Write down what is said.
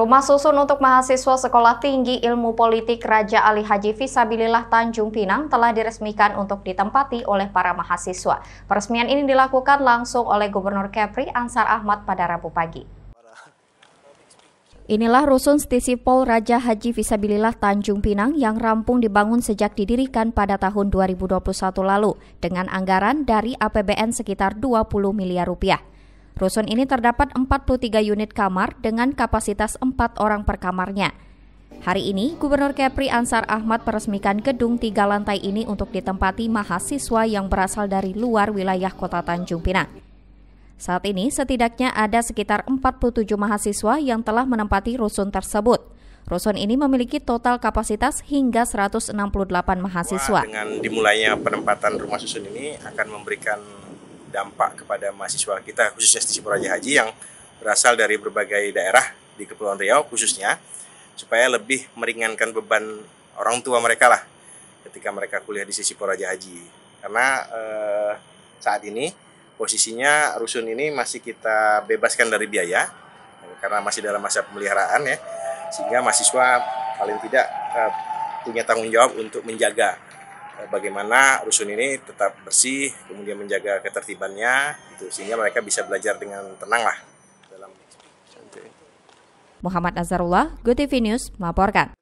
Rumah susun untuk mahasiswa Sekolah Tinggi Ilmu Politik Raja Ali Haji Fisabilillah Tanjung Pinang telah diresmikan untuk ditempati oleh para mahasiswa. Peresmian ini dilakukan langsung oleh Gubernur Kepri Ansar Ahmad pada Rabu pagi. Inilah rusun Stisipol Raja Haji Fisabilillah Tanjung Pinang yang rampung dibangun sejak didirikan pada tahun 2021 lalu dengan anggaran dari APBN sekitar 20 miliar rupiah. Rusun ini terdapat 43 unit kamar dengan kapasitas 4 orang per kamarnya. Hari ini, Gubernur Kepri Ansar Ahmad meresmikan gedung tiga lantai ini untuk ditempati mahasiswa yang berasal dari luar wilayah kota Tanjung Pinang. Saat ini, setidaknya ada sekitar 47 mahasiswa yang telah menempati rusun tersebut. Rusun ini memiliki total kapasitas hingga 168 mahasiswa. Dengan dimulainya penempatan rumah susun ini akan memberikan dampak kepada mahasiswa kita khususnya di Haji Haji yang berasal dari berbagai daerah di Kepulauan Riau khususnya supaya lebih meringankan beban orang tua mereka lah ketika mereka kuliah di sisi Poraja Haji karena eh, saat ini posisinya rusun ini masih kita bebaskan dari biaya karena masih dalam masa pemeliharaan ya sehingga mahasiswa paling tidak eh, punya tanggung jawab untuk menjaga Eh, bagaimana rusun ini tetap bersih, kemudian menjaga ketertibannya, gitu, sehingga mereka bisa belajar dengan tenang lah. Dalam... Muhammad Nazarullah, TV News, melaporkan.